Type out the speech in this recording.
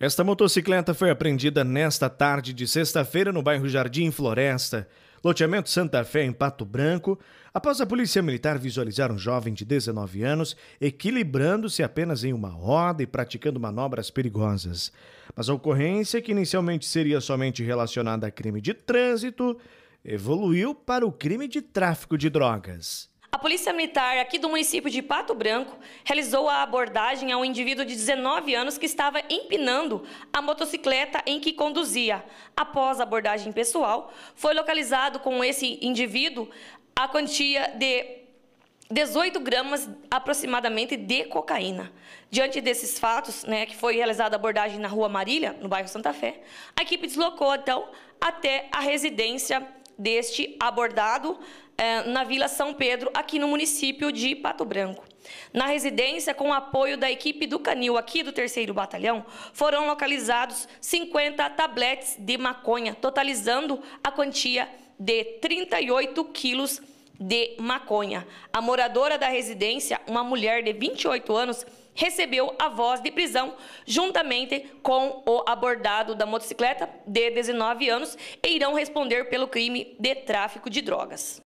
Esta motocicleta foi apreendida nesta tarde de sexta-feira no bairro Jardim Floresta, loteamento Santa Fé, em Pato Branco, após a Polícia Militar visualizar um jovem de 19 anos equilibrando-se apenas em uma roda e praticando manobras perigosas. Mas a ocorrência, que inicialmente seria somente relacionada a crime de trânsito, evoluiu para o crime de tráfico de drogas. Polícia Militar aqui do município de Pato Branco realizou a abordagem a um indivíduo de 19 anos que estava empinando a motocicleta em que conduzia. Após a abordagem pessoal, foi localizado com esse indivíduo a quantia de 18 gramas aproximadamente de cocaína. Diante desses fatos, né, que foi realizada a abordagem na Rua Marília, no bairro Santa Fé, a equipe deslocou então até a residência deste abordado eh, na Vila São Pedro, aqui no município de Pato Branco. Na residência, com o apoio da equipe do Canil aqui do 3 Batalhão, foram localizados 50 tabletes de maconha, totalizando a quantia de 38 quilos de maconha. A moradora da residência, uma mulher de 28 anos, recebeu a voz de prisão juntamente com o abordado da motocicleta de 19 anos e irão responder pelo crime de tráfico de drogas.